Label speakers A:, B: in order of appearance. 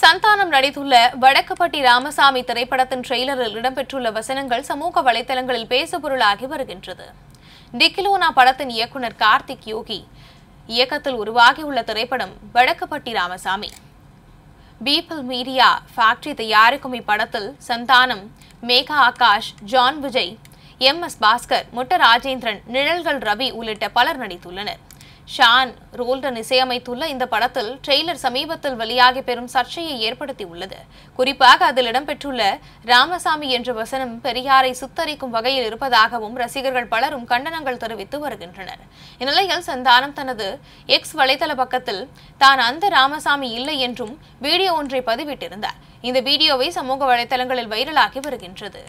A: சந்தானம் நடித்துள்ள வடக்கப்பட்டி ராமசாமி திரைப்படத்தின் ட்ரெய்லரில் இடம்பெற்றுள்ள வசனங்கள் சமூக வலைதளங்களில் பேசுபொருளாகி வருகின்றது டிக்கிலோனா படத்தின் இயக்குனர் கார்த்திக் யோகி இயக்கத்தில் உருவாகியுள்ள திரைப்படம் Vadakkupatti Ramasamy people media factory தயாரிக்கும் இப்படத்தில் Santhanam Megha Akash John Vijay M S Bhaskar Motta Rajendran நிழல்கள் ரவி உள்ளிட்ட பலர் நடித்துள்ளனர் ஷான் ரோல்டன் இசையமைத்துள்ள இந்த படத்தில் ட்ரெய்லர் சமீபத்தில் வெளியாகி பெறும் சர்ச்சையை ஏற்படுத்தியுள்ளது குறிப்பாக அதில் இடம்பெற்றுள்ள ராமசாமி என்ற வசனம் பெரியாரை சுத்தரிக்கும் வகையில் இருப்பதாகவும் ரசிகர்கள் பலரும் கண்டனங்கள் தெரிவித்து வருகின்றனர் இந்நிலையில் சந்தானம் தனது எக்ஸ் வலைதள பக்கத்தில் தான் அந்த ராமசாமி இல்லை என்றும் வீடியோ ஒன்றை பதிவிட்டிருந்தார் இந்த வீடியோவை சமூக வலைதளங்களில் வைரலாகி வருகின்றது